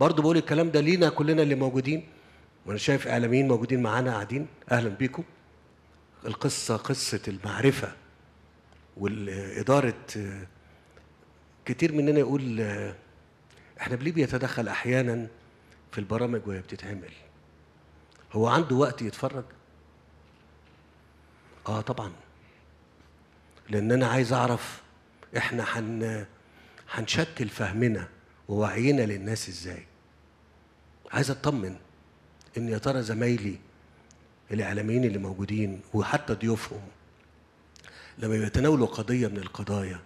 برضه بقول الكلام ده لينا كلنا اللي موجودين وانا شايف اعلاميين موجودين معانا قاعدين اهلا بيكم القصه قصه المعرفه والاداره كتير مننا يقول احنا ليه بيتدخل احيانا في البرامج وهي بتتعمل هو عنده وقت يتفرج اه طبعا لان انا عايز اعرف احنا هن هنشكل فهمنا ووعينا للناس ازاي عايز اطمن ان يا ترى زمايلي الاعلاميين اللي موجودين وحتى ضيوفهم لما بيتناولوا قضيه من القضايا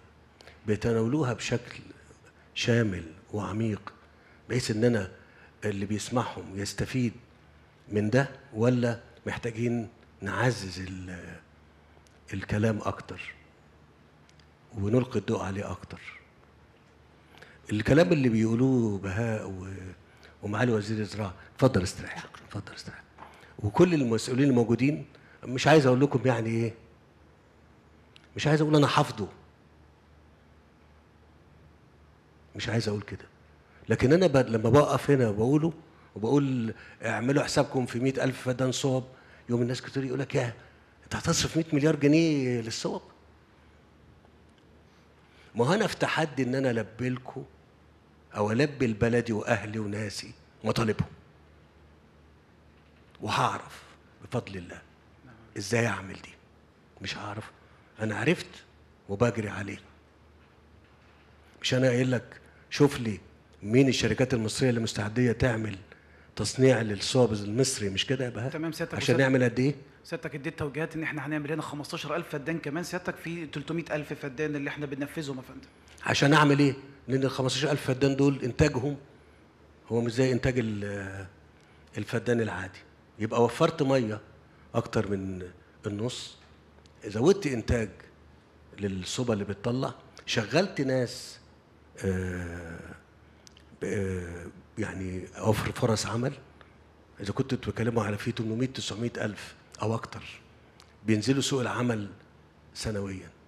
بيتناولوها بشكل شامل وعميق بحيث ان انا اللي بيسمعهم يستفيد من ده ولا محتاجين نعزز الكلام اكتر ونلقي الضوء عليه اكتر الكلام اللي بيقولوه بهاء و... ومعالي وزير الزراعه اتفضل استريح شكرا اتفضل استريح وكل المسؤولين الموجودين مش عايز اقول لكم يعني ايه مش عايز اقول انا حافظه مش عايز اقول كده لكن انا ب... لما بقف هنا وبقوله وبقول اعملوا حسابكم في مئة ألف فدان صوب يوم الناس كتير يقول لك يا انت هتصرف 100 مليار جنيه للصوب ما هو انا في تحدي ان انا لبلكم أو ألبي بلدي وأهلي وناسي مطالبهم وهعرف بفضل الله إزاي أعمل دي مش هعرف أنا عرفت وبجري عليه مش أنا قايل لك شوف لي مين الشركات المصرية اللي مستعدية تعمل تصنيع للصوابز المصري مش كده يا بهاء؟ تمام سيادتك عشان نعمل قد ايه؟ سيادتك اديت توجيهات ان احنا هنعمل هنا 15000 فدان كمان سيادتك في 300000 فدان اللي احنا بننفذهم يا فندم عشان اعمل ايه؟ لان ال 15000 فدان دول انتاجهم هو مش زي انتاج الفدان العادي يبقى وفرت ميه اكتر من النص زودت انتاج للصوبة اللي بتطلع شغلت ناس آه، آه، يعني اوفر فرص عمل اذا كنت بتكلموا على في 800 900 الف او اكتر بينزلوا سوق العمل سنويا